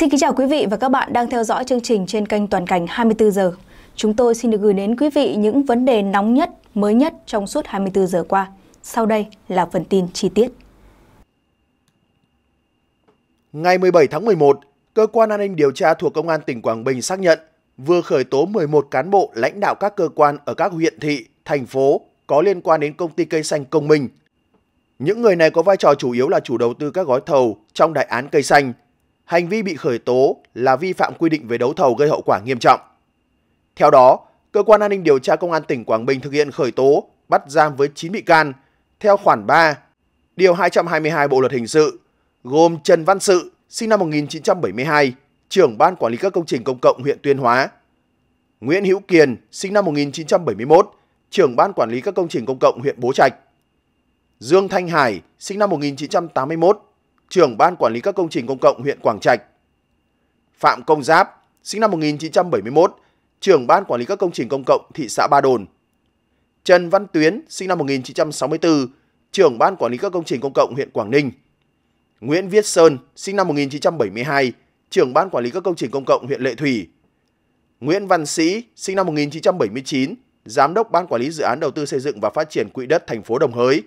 Xin kính chào quý vị và các bạn đang theo dõi chương trình trên kênh Toàn cảnh 24 giờ. Chúng tôi xin được gửi đến quý vị những vấn đề nóng nhất, mới nhất trong suốt 24 giờ qua. Sau đây là phần tin chi tiết. Ngày 17 tháng 11, cơ quan an ninh điều tra thuộc Công an tỉnh Quảng Bình xác nhận vừa khởi tố 11 cán bộ lãnh đạo các cơ quan ở các huyện thị, thành phố có liên quan đến công ty cây xanh Công Minh. Những người này có vai trò chủ yếu là chủ đầu tư các gói thầu trong đại án cây xanh – hành vi bị khởi tố là vi phạm quy định về đấu thầu gây hậu quả nghiêm trọng. Theo đó, cơ quan an ninh điều tra công an tỉnh Quảng Bình thực hiện khởi tố, bắt giam với 9 bị can theo khoản 3, điều 222 Bộ luật hình sự, gồm Trần Văn Sự, sinh năm 1972, trưởng ban quản lý các công trình công cộng huyện Tuyên Hóa, Nguyễn Hữu Kiền, sinh năm 1971, trưởng ban quản lý các công trình công cộng huyện Bố Trạch, Dương Thanh Hải, sinh năm 1981, trưởng ban quản lý các công trình công cộng huyện Quảng Trạch. Phạm Công Giáp, sinh năm 1971, trưởng ban quản lý các công trình công cộng thị xã Ba Đồn. Trần Văn Tuyến, sinh năm 1964, trưởng ban quản lý các công trình công cộng huyện Quảng Ninh. Nguyễn Viết Sơn, sinh năm 1972, trưởng ban quản lý các công trình công cộng huyện Lệ Thủy. Nguyễn Văn Sĩ, sinh năm 1979, giám đốc ban quản lý dự án đầu tư xây dựng và phát triển quỹ đất thành phố Đồng Hới.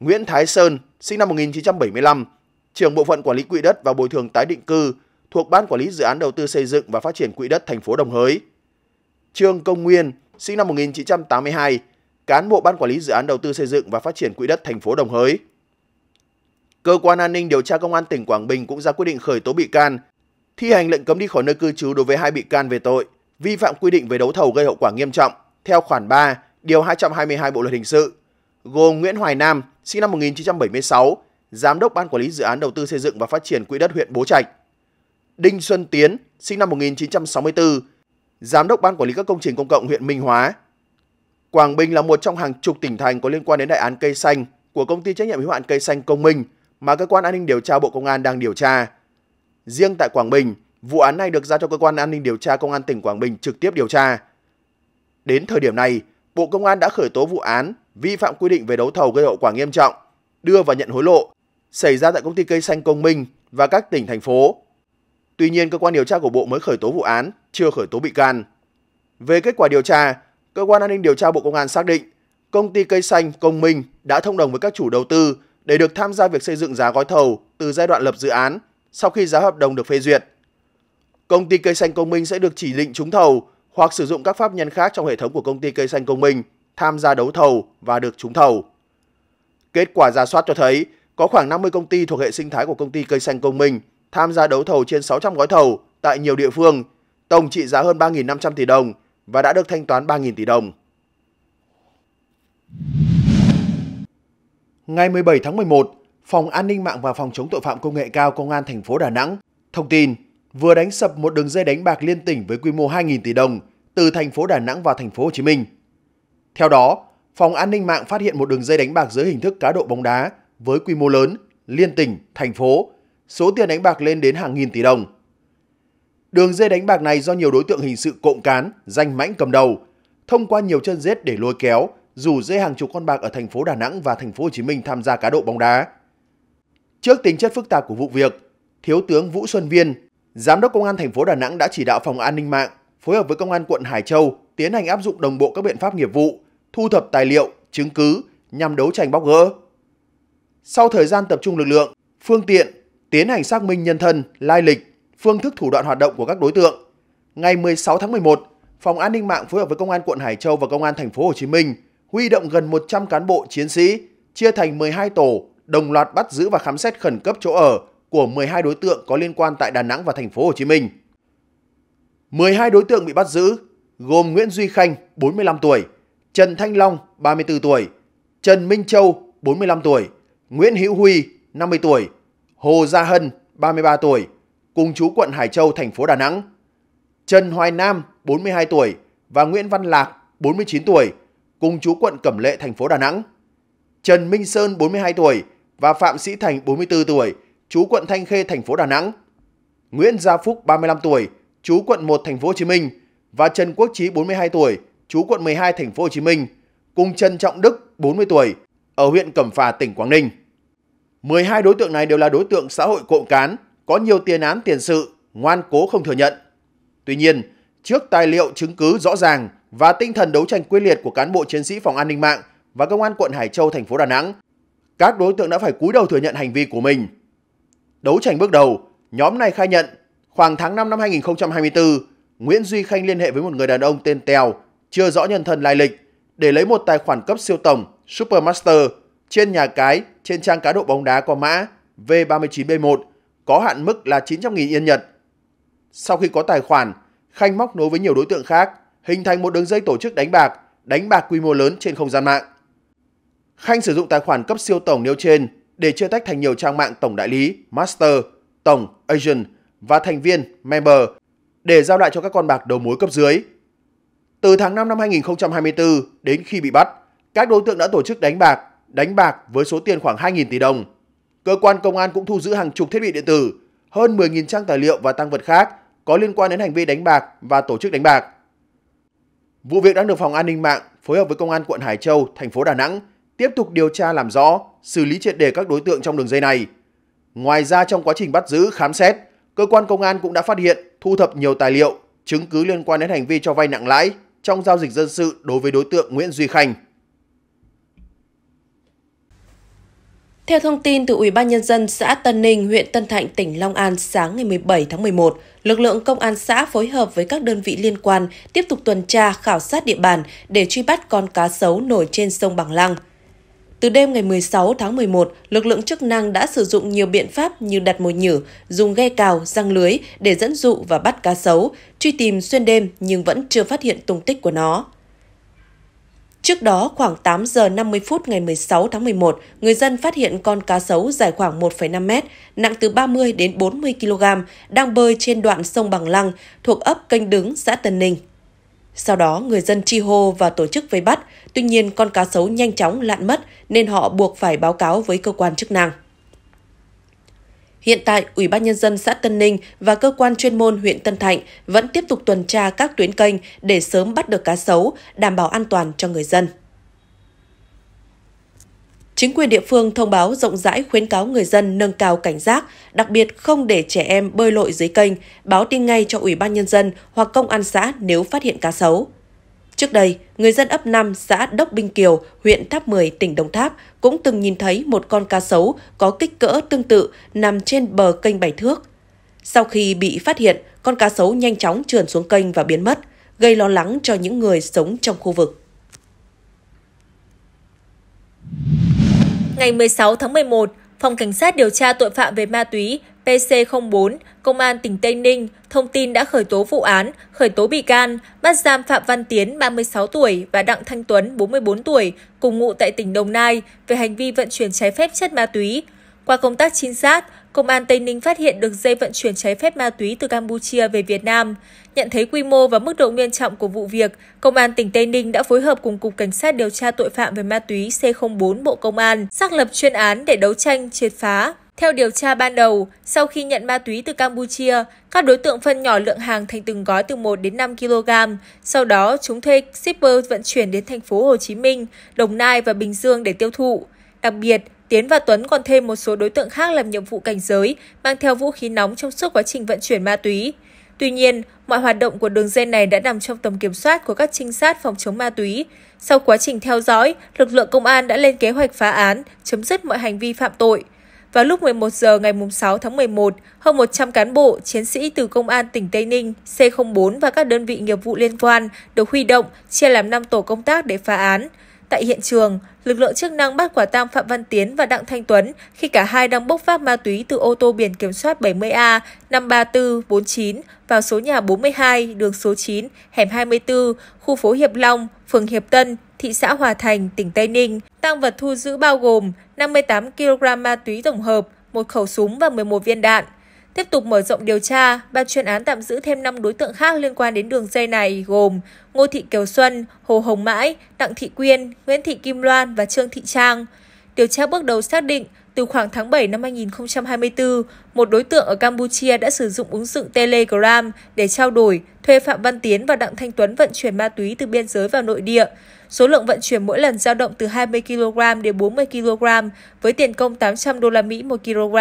Nguyễn Thái Sơn, sinh năm 1975, trưởng bộ phận quản lý quỹ đất và bồi thường tái định cư thuộc Ban Quản lý Dự án Đầu tư xây dựng và phát triển quỹ đất thành phố Đồng Hới. Trương Công Nguyên, sinh năm 1982, cán bộ Ban Quản lý Dự án Đầu tư xây dựng và phát triển quỹ đất thành phố Đồng Hới. Cơ quan an ninh điều tra công an tỉnh Quảng Bình cũng ra quyết định khởi tố bị can, thi hành lệnh cấm đi khỏi nơi cư trú đối với hai bị can về tội vi phạm quy định về đấu thầu gây hậu quả nghiêm trọng theo khoản 3, điều 222 Bộ luật hình sự, gồm Nguyễn Hoài Nam, sinh năm 1976, Giám đốc Ban Quản lý Dự án Đầu tư xây dựng và phát triển quỹ đất huyện Bố Trạch. Đinh Xuân Tiến, sinh năm 1964, Giám đốc Ban Quản lý các công trình công cộng huyện Minh Hóa. Quảng Bình là một trong hàng chục tỉnh thành có liên quan đến đại án cây xanh của công ty trách nhiệm hữu hạn cây xanh Công Minh mà cơ quan an ninh điều tra Bộ Công an đang điều tra. Riêng tại Quảng Bình, vụ án này được giao cho cơ quan an ninh điều tra Công an tỉnh Quảng Bình trực tiếp điều tra. Đến thời điểm này, Bộ Công an đã khởi tố vụ án vi phạm quy định về đấu thầu gây hậu quả nghiêm trọng, đưa và nhận hối lộ xảy ra tại công ty cây xanh Công Minh và các tỉnh thành phố. Tuy nhiên, cơ quan điều tra của Bộ mới khởi tố vụ án, chưa khởi tố bị can. Về kết quả điều tra, cơ quan an ninh điều tra Bộ Công an xác định công ty cây xanh Công Minh đã thông đồng với các chủ đầu tư để được tham gia việc xây dựng giá gói thầu từ giai đoạn lập dự án sau khi giá hợp đồng được phê duyệt. Công ty cây xanh Công Minh sẽ được chỉ định trúng thầu hoặc sử dụng các pháp nhân khác trong hệ thống của công ty cây xanh Công Minh tham gia đấu thầu và được trúng thầu. Kết quả giả soát cho thấy có khoảng 50 công ty thuộc hệ sinh thái của công ty cây xanh công minh tham gia đấu thầu trên 600 gói thầu tại nhiều địa phương, tổng trị giá hơn 3.500 tỷ đồng và đã được thanh toán 3.000 tỷ đồng. Ngày 17 tháng 11, Phòng An ninh mạng và Phòng chống tội phạm công nghệ cao Công an thành phố Đà Nẵng thông tin vừa đánh sập một đường dây đánh bạc liên tỉnh với quy mô 2.000 tỷ đồng từ thành phố Đà Nẵng và thành phố Hồ Chí Minh. Theo đó, Phòng An ninh mạng phát hiện một đường dây đánh bạc dưới hình thức cá độ bóng đá với quy mô lớn, liên tỉnh, thành phố, số tiền đánh bạc lên đến hàng nghìn tỷ đồng. Đường dây đánh bạc này do nhiều đối tượng hình sự cộng cán, danh mãnh cầm đầu, thông qua nhiều chân rết để lôi kéo, rủ dây hàng chục con bạc ở thành phố Đà Nẵng và thành phố Hồ Chí Minh tham gia cá độ bóng đá. Trước tính chất phức tạp của vụ việc, Thiếu tướng Vũ Xuân Viên, Giám đốc Công an thành phố Đà Nẵng đã chỉ đạo phòng an ninh mạng phối hợp với Công an quận Hải Châu tiến hành áp dụng đồng bộ các biện pháp nghiệp vụ, thu thập tài liệu, chứng cứ nhằm đấu tranh bóc gỡ. Sau thời gian tập trung lực lượng, phương tiện, tiến hành xác minh nhân thân, lai lịch, phương thức thủ đoạn hoạt động của các đối tượng, ngày 16 tháng 11, Phòng An ninh mạng phối hợp với Công an quận Hải Châu và Công an thành phố Hồ Chí Minh huy động gần 100 cán bộ chiến sĩ chia thành 12 tổ đồng loạt bắt giữ và khám xét khẩn cấp chỗ ở của 12 đối tượng có liên quan tại Đà Nẵng và thành phố Hồ Chí Minh. 12 đối tượng bị bắt giữ gồm Nguyễn Duy Khanh, 45 tuổi, Trần Thanh Long, 34 tuổi, Trần Minh Châu, 45 tuổi, Nguyễn Hữu Huy, 50 tuổi, Hồ Gia Hân, 33 tuổi, cùng chú quận Hải Châu, thành phố Đà Nẵng. Trần Hoài Nam, 42 tuổi và Nguyễn Văn Lạc, 49 tuổi, cùng chú quận Cẩm Lệ, thành phố Đà Nẵng. Trần Minh Sơn, 42 tuổi và Phạm Sĩ Thành, 44 tuổi, chú quận Thanh Khê, thành phố Đà Nẵng. Nguyễn Gia Phúc, 35 tuổi, chú quận 1, thành phố Hồ Chí Minh và Trần Quốc Trí, 42 tuổi, chú quận 12, thành phố Hồ Chí Minh, cùng Trần Trọng Đức, 40 tuổi, ở huyện Cẩm Phà, tỉnh Quảng Ninh. 12 đối tượng này đều là đối tượng xã hội cộng cán, có nhiều tiền án tiền sự, ngoan cố không thừa nhận. Tuy nhiên, trước tài liệu chứng cứ rõ ràng và tinh thần đấu tranh quyết liệt của cán bộ chiến sĩ phòng an ninh mạng và công an quận Hải Châu thành phố Đà Nẵng, các đối tượng đã phải cúi đầu thừa nhận hành vi của mình. Đấu tranh bước đầu, nhóm này khai nhận khoảng tháng 5 năm 2024, Nguyễn Duy Khanh liên hệ với một người đàn ông tên Tèo, chưa rõ nhân thân lai lịch, để lấy một tài khoản cấp siêu tổng Supermaster trên nhà cái, trên trang cá độ bóng đá có mã V39B1 có hạn mức là 900.000 yên Nhật. Sau khi có tài khoản, Khanh móc nối với nhiều đối tượng khác, hình thành một đường dây tổ chức đánh bạc, đánh bạc quy mô lớn trên không gian mạng. Khanh sử dụng tài khoản cấp siêu tổng nêu trên để chia tách thành nhiều trang mạng tổng đại lý, master, tổng, agent và thành viên, member để giao lại cho các con bạc đầu mối cấp dưới. Từ tháng 5 năm 2024 đến khi bị bắt, các đối tượng đã tổ chức đánh bạc đánh bạc với số tiền khoảng 2.000 tỷ đồng. Cơ quan công an cũng thu giữ hàng chục thiết bị điện tử, hơn 10.000 trang tài liệu và tăng vật khác có liên quan đến hành vi đánh bạc và tổ chức đánh bạc. Vụ việc đang được phòng an ninh mạng phối hợp với công an quận Hải Châu, thành phố Đà Nẵng tiếp tục điều tra làm rõ, xử lý triệt đề các đối tượng trong đường dây này. Ngoài ra trong quá trình bắt giữ, khám xét, cơ quan công an cũng đã phát hiện, thu thập nhiều tài liệu, chứng cứ liên quan đến hành vi cho vay nặng lãi trong giao dịch dân sự đối với đối tượng Nguyễn Duy Khanh. Theo thông tin từ Ủy ban Nhân dân xã Tân Ninh, huyện Tân Thạnh, tỉnh Long An sáng ngày 17 tháng 11, lực lượng công an xã phối hợp với các đơn vị liên quan tiếp tục tuần tra, khảo sát địa bàn để truy bắt con cá sấu nổi trên sông Bằng Lăng. Từ đêm ngày 16 tháng 11, lực lượng chức năng đã sử dụng nhiều biện pháp như đặt mồi nhử, dùng ghe cào, răng lưới để dẫn dụ và bắt cá sấu, truy tìm xuyên đêm nhưng vẫn chưa phát hiện tung tích của nó. Trước đó, khoảng 8 giờ 50 phút ngày 16 tháng 11, người dân phát hiện con cá sấu dài khoảng 1,5 mét, nặng từ 30 đến 40 kg, đang bơi trên đoạn sông Bằng Lăng thuộc ấp Kênh Đứng, xã Tân Ninh. Sau đó, người dân chi hô và tổ chức vây bắt, tuy nhiên con cá sấu nhanh chóng lặn mất nên họ buộc phải báo cáo với cơ quan chức năng. Hiện tại, Ủy ban Nhân dân xã Tân Ninh và cơ quan chuyên môn huyện Tân Thạnh vẫn tiếp tục tuần tra các tuyến kênh để sớm bắt được cá sấu, đảm bảo an toàn cho người dân. Chính quyền địa phương thông báo rộng rãi khuyến cáo người dân nâng cao cảnh giác, đặc biệt không để trẻ em bơi lội dưới kênh, báo tin ngay cho Ủy ban Nhân dân hoặc Công an xã nếu phát hiện cá sấu. Trước đây, người dân ấp 5 xã Đốc Binh Kiều, huyện Tháp 10, tỉnh Đồng Tháp cũng từng nhìn thấy một con cá sấu có kích cỡ tương tự nằm trên bờ kênh bảy thước. Sau khi bị phát hiện, con cá sấu nhanh chóng trườn xuống kênh và biến mất, gây lo lắng cho những người sống trong khu vực. Ngày 16 tháng 11, Phòng Cảnh sát điều tra tội phạm về ma túy PC04, Công an tỉnh Tây Ninh thông tin đã khởi tố vụ án, khởi tố bị can, bắt giam Phạm Văn Tiến, 36 tuổi và Đặng Thanh Tuấn, 44 tuổi, cùng ngụ tại tỉnh Đồng Nai về hành vi vận chuyển trái phép chất ma túy. Qua công tác trinh sát, Công an Tây Ninh phát hiện được dây vận chuyển trái phép ma túy từ Campuchia về Việt Nam. Nhận thấy quy mô và mức độ nghiêm trọng của vụ việc, Công an tỉnh Tây Ninh đã phối hợp cùng Cục Cảnh sát điều tra tội phạm về ma túy C04 Bộ Công an xác lập chuyên án để đấu tranh, triệt phá. Theo điều tra ban đầu, sau khi nhận ma túy từ Campuchia, các đối tượng phân nhỏ lượng hàng thành từng gói từ 1 đến 5 kg, sau đó chúng thuê shipper vận chuyển đến thành phố Hồ Chí Minh, Đồng Nai và Bình Dương để tiêu thụ. Đặc biệt, Tiến và Tuấn còn thêm một số đối tượng khác làm nhiệm vụ cảnh giới, mang theo vũ khí nóng trong suốt quá trình vận chuyển ma túy. Tuy nhiên, mọi hoạt động của đường dây này đã nằm trong tầm kiểm soát của các trinh sát phòng chống ma túy. Sau quá trình theo dõi, lực lượng công an đã lên kế hoạch phá án, chấm dứt mọi hành vi phạm tội. Vào lúc 11 giờ ngày 6 tháng 11, hơn 100 cán bộ, chiến sĩ từ Công an tỉnh Tây Ninh, C04 và các đơn vị nghiệp vụ liên quan được huy động, chia làm 5 tổ công tác để phá án. Tại hiện trường, lực lượng chức năng bắt quả tang Phạm Văn Tiến và Đặng Thanh Tuấn khi cả hai đang bốc phát ma túy từ ô tô biển kiểm soát 70A 53449 vào số nhà 42, đường số 9, hẻm 24, khu phố Hiệp Long, phường Hiệp Tân, thị xã Hòa Thành, tỉnh Tây Ninh. Tăng vật thu giữ bao gồm 58 kg ma túy tổng hợp, một khẩu súng và 11 viên đạn. Tiếp tục mở rộng điều tra, ban chuyên án tạm giữ thêm 5 đối tượng khác liên quan đến đường dây này gồm Ngô Thị Kiều Xuân, Hồ Hồng Mãi, Đặng Thị Quyên, Nguyễn Thị Kim Loan và Trương Thị Trang. Điều tra bước đầu xác định, từ khoảng tháng 7 năm 2024, một đối tượng ở Campuchia đã sử dụng ứng dụng Telegram để trao đổi, thuê Phạm Văn Tiến và Đặng Thanh Tuấn vận chuyển ma túy từ biên giới vào nội địa. Số lượng vận chuyển mỗi lần dao động từ 20 kg đến 40 kg với tiền công 800 đô la Mỹ một kg.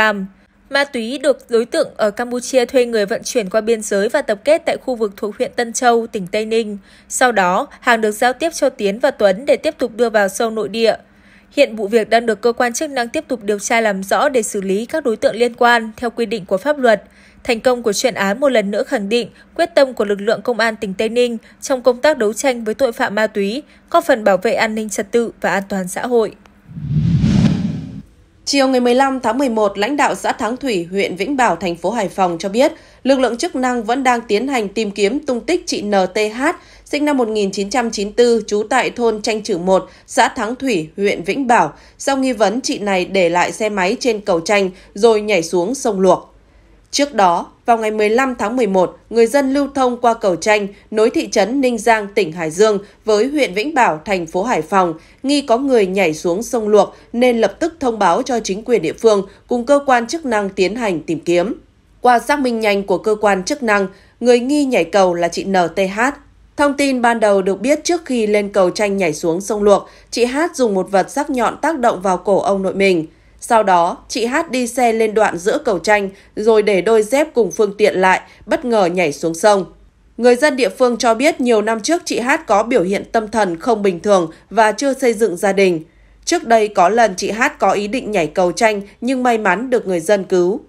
Ma túy được đối tượng ở Campuchia thuê người vận chuyển qua biên giới và tập kết tại khu vực thuộc huyện Tân Châu, tỉnh Tây Ninh. Sau đó, hàng được giao tiếp cho Tiến và Tuấn để tiếp tục đưa vào sâu nội địa. Hiện vụ việc đang được cơ quan chức năng tiếp tục điều tra làm rõ để xử lý các đối tượng liên quan theo quy định của pháp luật. Thành công của chuyên án một lần nữa khẳng định quyết tâm của lực lượng công an tỉnh Tây Ninh trong công tác đấu tranh với tội phạm ma túy, có phần bảo vệ an ninh trật tự và an toàn xã hội. Chiều ngày 15 tháng 11, lãnh đạo xã Thắng Thủy, huyện Vĩnh Bảo, thành phố Hải Phòng cho biết, lực lượng chức năng vẫn đang tiến hành tìm kiếm tung tích chị NTH, sinh năm 1994, trú tại thôn Tranh Trử 1, xã Thắng Thủy, huyện Vĩnh Bảo, sau nghi vấn chị này để lại xe máy trên cầu Tranh rồi nhảy xuống sông Luộc. Trước đó, vào ngày 15 tháng 11, người dân lưu thông qua cầu tranh nối thị trấn Ninh Giang, tỉnh Hải Dương với huyện Vĩnh Bảo, thành phố Hải Phòng, nghi có người nhảy xuống sông Luộc nên lập tức thông báo cho chính quyền địa phương cùng cơ quan chức năng tiến hành tìm kiếm. Qua xác minh nhanh của cơ quan chức năng, người nghi nhảy cầu là chị NTH. Thông tin ban đầu được biết trước khi lên cầu tranh nhảy xuống sông Luộc, chị Hát dùng một vật sắc nhọn tác động vào cổ ông nội mình. Sau đó, chị Hát đi xe lên đoạn giữa cầu tranh rồi để đôi dép cùng phương tiện lại, bất ngờ nhảy xuống sông. Người dân địa phương cho biết nhiều năm trước chị Hát có biểu hiện tâm thần không bình thường và chưa xây dựng gia đình. Trước đây có lần chị Hát có ý định nhảy cầu tranh nhưng may mắn được người dân cứu.